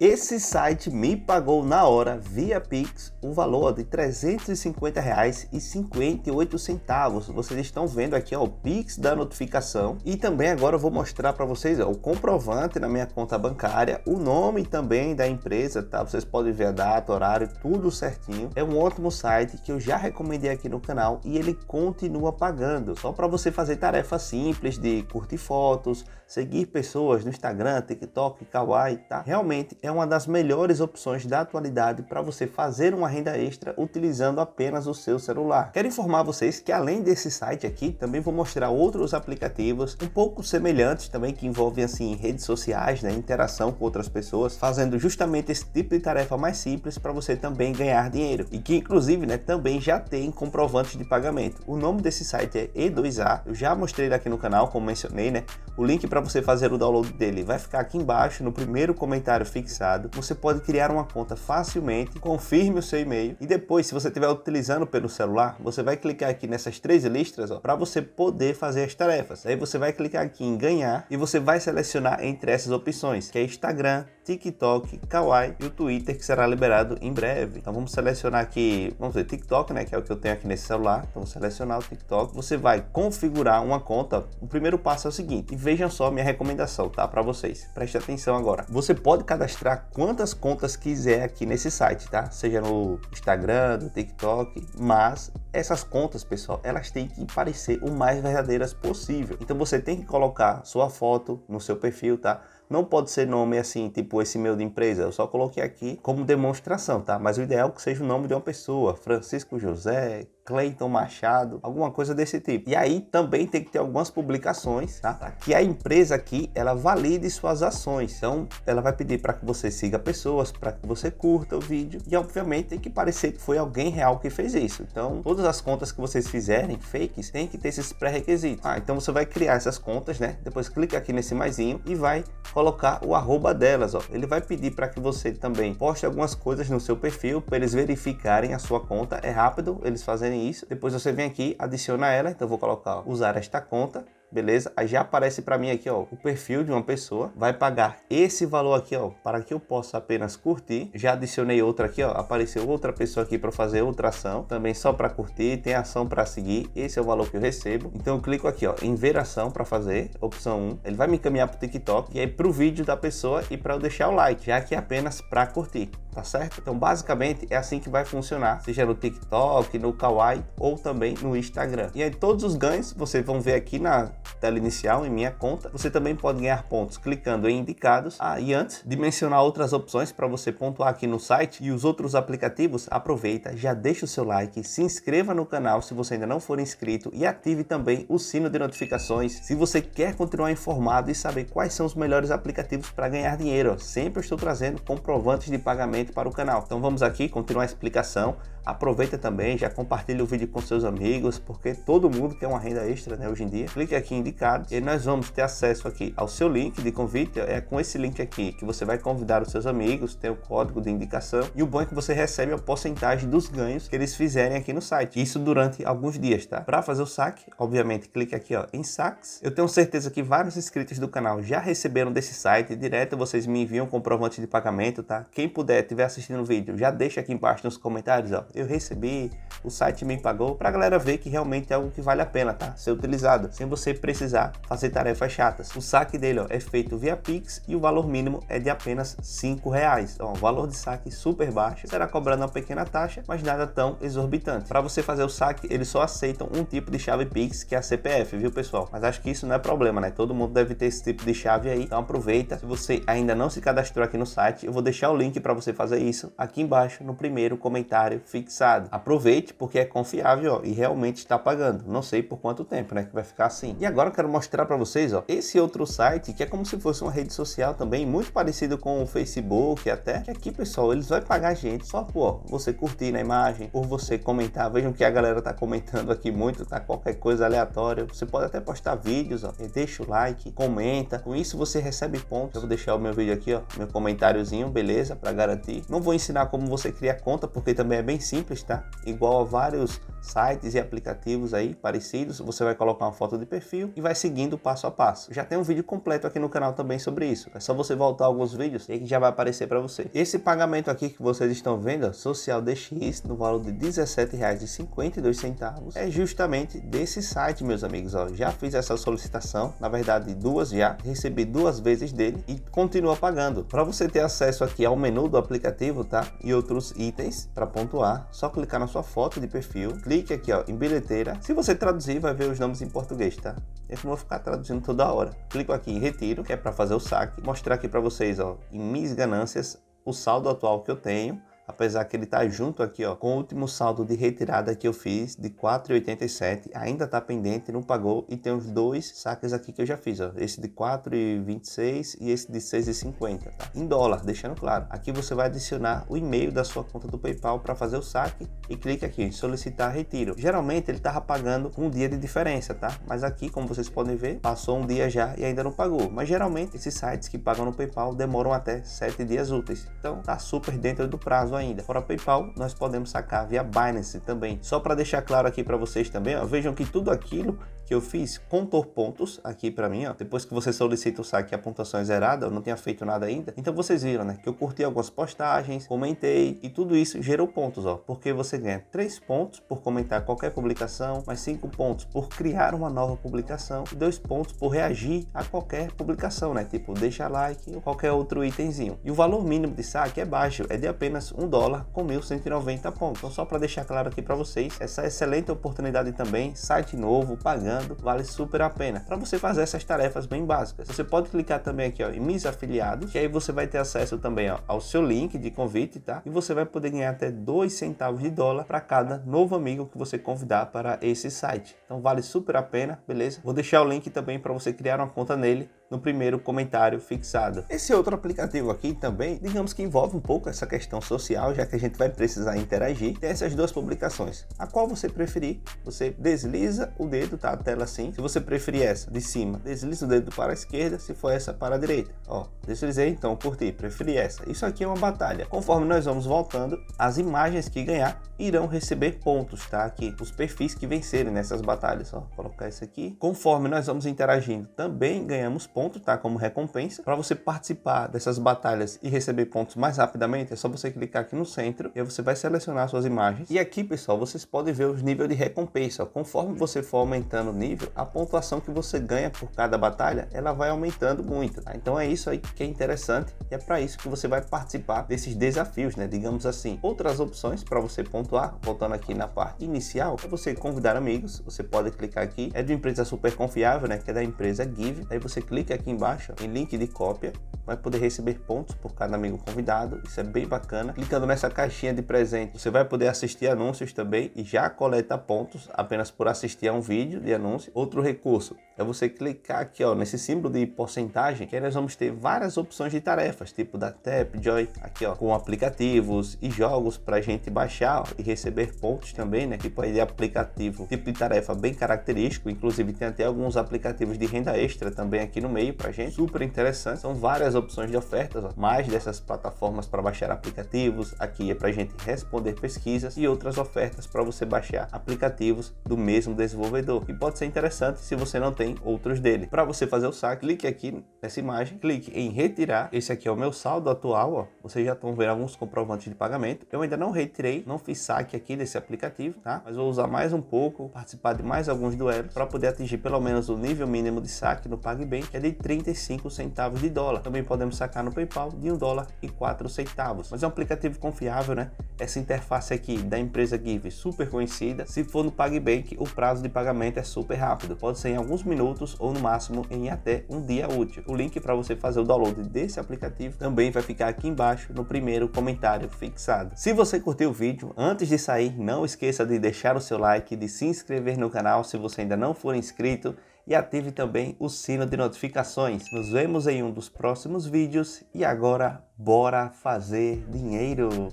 Esse site me pagou na hora, via Pix, o valor de R$ 350,58. Vocês estão vendo aqui ó, o Pix da notificação. E também agora eu vou mostrar para vocês ó, o comprovante na minha conta bancária, o nome também da empresa, tá? Vocês podem ver a data, horário, tudo certinho. É um ótimo site que eu já recomendei aqui no canal e ele continua pagando. Só para você fazer tarefas simples de curtir fotos, seguir pessoas no Instagram, TikTok, Kawaii, tá? Realmente é uma das melhores opções da atualidade para você fazer uma renda extra utilizando apenas o seu celular. Quero informar vocês que além desse site aqui, também vou mostrar outros aplicativos um pouco semelhantes também que envolvem assim redes sociais, né, interação com outras pessoas, fazendo justamente esse tipo de tarefa mais simples para você também ganhar dinheiro e que inclusive, né, também já tem comprovantes de pagamento. O nome desse site é E2A, eu já mostrei aqui no canal, como mencionei, né? O link para você fazer o download dele vai ficar aqui embaixo no primeiro comentário fixado você pode criar uma conta facilmente, confirme o seu e-mail e depois, se você estiver utilizando pelo celular, você vai clicar aqui nessas três listras para você poder fazer as tarefas. Aí você vai clicar aqui em ganhar e você vai selecionar entre essas opções, que é Instagram, TikTok, Kawaii e o Twitter, que será liberado em breve. Então vamos selecionar aqui, vamos ver, TikTok, né, que é o que eu tenho aqui nesse celular. Então vou selecionar o TikTok. Você vai configurar uma conta. O primeiro passo é o seguinte, e vejam só minha recomendação, tá, para vocês. Preste atenção agora. Você pode cadastrar cifrar quantas contas quiser aqui nesse site, tá? Seja no Instagram, no TikTok, mas essas contas, pessoal, elas têm que parecer o mais verdadeiras possível. Então você tem que colocar sua foto no seu perfil, tá? Não pode ser nome assim, tipo esse meu de empresa. Eu só coloquei aqui como demonstração, tá? Mas o ideal é que seja o nome de uma pessoa. Francisco José, Cleiton Machado, alguma coisa desse tipo. E aí também tem que ter algumas publicações, tá? Que a empresa aqui, ela valide suas ações. Então, ela vai pedir para que você siga pessoas, para que você curta o vídeo. E obviamente tem que parecer que foi alguém real que fez isso. Então, todas as contas que vocês fizerem, fakes, tem que ter esses pré-requisitos. Ah, então você vai criar essas contas, né? Depois clica aqui nesse maisinho e vai colocar colocar o arroba delas. Ó. Ele vai pedir para que você também poste algumas coisas no seu perfil para eles verificarem a sua conta. É rápido eles fazerem isso. Depois você vem aqui, adiciona ela. Então vou colocar ó, usar esta conta beleza? Aí já aparece para mim aqui, ó, o perfil de uma pessoa vai pagar esse valor aqui, ó, para que eu possa apenas curtir. Já adicionei outra aqui, ó, apareceu outra pessoa aqui para fazer outra ação, também só para curtir, tem ação para seguir, esse é o valor que eu recebo. Então eu clico aqui, ó, em ver ação para fazer, opção 1. Ele vai me encaminhar pro TikTok e aí pro vídeo da pessoa e para eu deixar o like, já que é apenas para curtir tá certo? Então, basicamente, é assim que vai funcionar, seja no TikTok, no Kawaii ou também no Instagram. E aí, todos os ganhos, vocês vão ver aqui na tela inicial, em minha conta. Você também pode ganhar pontos clicando em indicados. Ah, e antes de mencionar outras opções para você pontuar aqui no site e os outros aplicativos, aproveita, já deixa o seu like, se inscreva no canal se você ainda não for inscrito e ative também o sino de notificações se você quer continuar informado e saber quais são os melhores aplicativos para ganhar dinheiro. sempre estou trazendo comprovantes de pagamento para o canal. Então vamos aqui continuar a explicação Aproveita também, já compartilha o vídeo com seus amigos, porque todo mundo quer uma renda extra né, hoje em dia. Clique aqui em indicados e nós vamos ter acesso aqui ao seu link de convite. É com esse link aqui que você vai convidar os seus amigos, tem o código de indicação e o bom é que você recebe a porcentagem dos ganhos que eles fizerem aqui no site. Isso durante alguns dias, tá? Para fazer o saque, obviamente, clique aqui ó, em saques. Eu tenho certeza que vários inscritos do canal já receberam desse site direto, vocês me enviam comprovante de pagamento, tá? Quem puder, estiver assistindo o vídeo, já deixa aqui embaixo nos comentários, ó, eu recebi o site me pagou para a galera ver que realmente é algo que vale a pena, tá? Ser utilizado, sem você precisar fazer tarefas chatas. O saque dele ó, é feito via Pix e o valor mínimo é de apenas cinco reais. Ó, valor de saque super baixo, será cobrando uma pequena taxa, mas nada tão exorbitante. Para você fazer o saque, eles só aceitam um tipo de chave Pix, que é a CPF, viu pessoal? Mas acho que isso não é problema, né? Todo mundo deve ter esse tipo de chave aí, então aproveita. Se você ainda não se cadastrou aqui no site, eu vou deixar o link para você fazer isso aqui embaixo no primeiro comentário fixado. Aproveite realmente, porque é confiável ó, e realmente está pagando. Não sei por quanto tempo, né, que vai ficar assim. E agora eu quero mostrar para vocês, ó, esse outro site que é como se fosse uma rede social também, muito parecido com o Facebook até. Que aqui, pessoal, eles vão pagar a gente só por você curtir na imagem, por você comentar. Vejam que a galera tá comentando aqui muito, tá qualquer coisa aleatória. Você pode até postar vídeos, ó, deixa o like, comenta. Com isso você recebe pontos. Eu vou deixar o meu vídeo aqui, ó, meu comentáriozinho, beleza, para garantir. Não vou ensinar como você criar conta, porque também é bem simples, tá? Igual vários sites e aplicativos aí parecidos, você vai colocar uma foto de perfil e vai seguindo passo a passo. Já tem um vídeo completo aqui no canal também sobre isso. É só você voltar alguns vídeos e que já vai aparecer para você. Esse pagamento aqui que vocês estão vendo, Social DX, no valor de R$17,52, é justamente desse site, meus amigos. Ó, já fiz essa solicitação, na verdade duas já, recebi duas vezes dele e continua pagando. Para você ter acesso aqui ao menu do aplicativo, tá? E outros itens para pontuar, só clicar na sua foto de perfil, clique aqui ó, em bilheteira. Se você traduzir, vai ver os nomes em português, tá? Eu vou ficar traduzindo toda hora. Clico aqui em retiro, que é para fazer o saque. Mostrar aqui para vocês ó, em minhas ganâncias, o saldo atual que eu tenho apesar que ele está junto aqui ó, com o último saldo de retirada que eu fiz de 4,87, ainda está pendente, não pagou e tem os dois saques aqui que eu já fiz, ó, esse de 4,26 e esse de 6,50, tá? em dólar, deixando claro. Aqui você vai adicionar o e-mail da sua conta do PayPal para fazer o saque e clique aqui em solicitar retiro. Geralmente ele estava pagando um dia de diferença, tá? Mas aqui, como vocês podem ver, passou um dia já e ainda não pagou. Mas geralmente esses sites que pagam no PayPal demoram até 7 dias úteis, então está super dentro do prazo ainda. Fora PayPal, nós podemos sacar via Binance também. Só para deixar claro aqui para vocês também, ó, vejam que tudo aquilo que eu fiz, contou pontos aqui para mim, ó. Depois que você solicita o saque, a pontuação é zerada, eu não tinha feito nada ainda. Então vocês viram, né, que eu curti algumas postagens, comentei e tudo isso gerou pontos, ó. Porque você ganha 3 pontos por comentar qualquer publicação, mais 5 pontos por criar uma nova publicação e 2 pontos por reagir a qualquer publicação, né, tipo deixar like ou qualquer outro itemzinho. E o valor mínimo de saque é baixo, é de apenas 1 dólar com 1.190 pontos. Então só para deixar claro aqui para vocês, essa excelente oportunidade também, site novo, pagando vale super a pena para você fazer essas tarefas bem básicas. Você pode clicar também aqui ó, em mis afiliados, que aí você vai ter acesso também ó, ao seu link de convite, tá? E você vai poder ganhar até 2 centavos de dólar para cada novo amigo que você convidar para esse site. Então vale super a pena, beleza? Vou deixar o link também para você criar uma conta nele no primeiro comentário fixado. Esse outro aplicativo aqui também, digamos que envolve um pouco essa questão social, já que a gente vai precisar interagir, tem essas duas publicações. A qual você preferir, você desliza o dedo, tá? A tela assim. Se você preferir essa de cima, desliza o dedo para a esquerda, se for essa para a direita. Ó, deslizei então, curti, preferi essa. Isso aqui é uma batalha. Conforme nós vamos voltando, as imagens que ganhar irão receber pontos, tá? Aqui, os perfis que vencerem nessas batalhas, ó. Vou colocar isso aqui. Conforme nós vamos interagindo, também ganhamos ponto, tá? Como recompensa. Para você participar dessas batalhas e receber pontos mais rapidamente, é só você clicar aqui no centro e você vai selecionar suas imagens. E aqui, pessoal, vocês podem ver os níveis de recompensa. Conforme você for aumentando o nível, a pontuação que você ganha por cada batalha, ela vai aumentando muito. Tá? Então é isso aí que é interessante e é para isso que você vai participar desses desafios, né? Digamos assim. Outras opções para você pontuar, voltando aqui na parte inicial, é você convidar amigos. Você pode clicar aqui. É de uma empresa super confiável, né? Que é da empresa Give. Aí você clica clique aqui embaixo em link de cópia, vai poder receber pontos por cada amigo convidado, isso é bem bacana. Clicando nessa caixinha de presente, você vai poder assistir anúncios também e já coleta pontos apenas por assistir a um vídeo de anúncio. Outro recurso, é você clicar aqui ó, nesse símbolo de porcentagem, que aí nós vamos ter várias opções de tarefas, tipo da Tapjoy, aqui ó, com aplicativos e jogos para a gente baixar ó, e receber pontos também, né? Tipo aí de aplicativo, tipo de tarefa bem característico, inclusive tem até alguns aplicativos de renda extra também aqui no meio para gente, super interessante. São várias opções de ofertas, ó, mais dessas plataformas para baixar aplicativos, aqui é para gente responder pesquisas e outras ofertas para você baixar aplicativos do mesmo desenvolvedor. E pode ser interessante se você não tem tem outros dele. Para você fazer o saque, clique aqui nessa imagem, clique em retirar. Esse aqui é o meu saldo atual, ó. Vocês já estão vendo alguns comprovantes de pagamento. Eu ainda não retirei, não fiz saque aqui desse aplicativo, tá? Mas vou usar mais um pouco, participar de mais alguns duelos para poder atingir pelo menos o nível mínimo de saque no PagBank, que é de 35 centavos de dólar. Também podemos sacar no PayPal de 1 dólar e 4 centavos. Mas é um aplicativo confiável, né? Essa interface aqui da empresa Give, super conhecida. Se for no PagBank, o prazo de pagamento é super rápido. Pode ser em alguns minutos minutos ou no máximo em até um dia útil. O link para você fazer o download desse aplicativo também vai ficar aqui embaixo no primeiro comentário fixado. Se você curtiu o vídeo, antes de sair, não esqueça de deixar o seu like, de se inscrever no canal se você ainda não for inscrito e ative também o sino de notificações. Nos vemos em um dos próximos vídeos e agora bora fazer dinheiro!